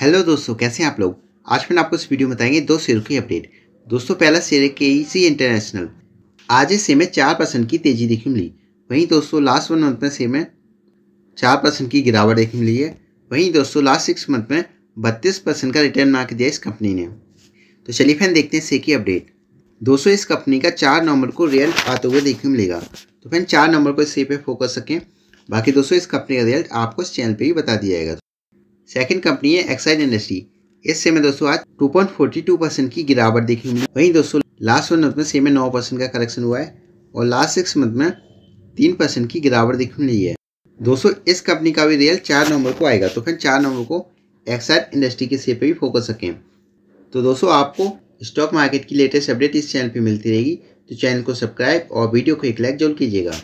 hello दोस्तों कैसे हैं आप लोग आज मैंने आपको इस वीडियो में बताएंगे दो शेयरों की अपडेट दोस्तों पहला शेयर है के इंटरनेशनल e आज इस शेयर में चार परसेंट की तेजी देखने मिली वहीं दोस्तों लास्ट वन मंथ में शेयर में चार परसेंट की गिरावट देखने मिली है वहीं दोस्तों लास्ट सिक्स मंथ में बत्तीस परसेंट का रिटर्न बना के दिया इस कंपनी ने तो चलिए फैन देखते हैं शेयर की अपडेट दोस्तों इस कंपनी का चार नंबर को रिजल्ट आते हुए देखने मिलेगा तो फैन चार नंबर को इस शेयर पर फोकस सकें बाकी दोस्तों इस कंपनी का रिजल्ट आपको इस चैनल पर ही बता दिया जाएगा सेकंड कंपनी है एक्साइड इंडस्ट्री इससे में दोस्तों आज 2.42 परसेंट की गिरावट देखने मिली वहीं दोस्तों लास्ट वन मंथ में सेम नौ परसेंट का करेक्शन हुआ है और लास्ट सिक्स मंथ में तीन परसेंट की गिरावट देखने मिली है दोस्तों इस कंपनी का भी रियल चार नवंबर को आएगा तो फिर चार नवंबर को एक्साइड इंडस्ट्री के शेयर पर भी फोकस सकें तो दोस्तों आपको स्टॉक मार्केट की लेटेस्ट अपडेट इस चैनल पर मिलती रहेगी तो चैनल को सब्सक्राइब और वीडियो को एक लाइक जरूर कीजिएगा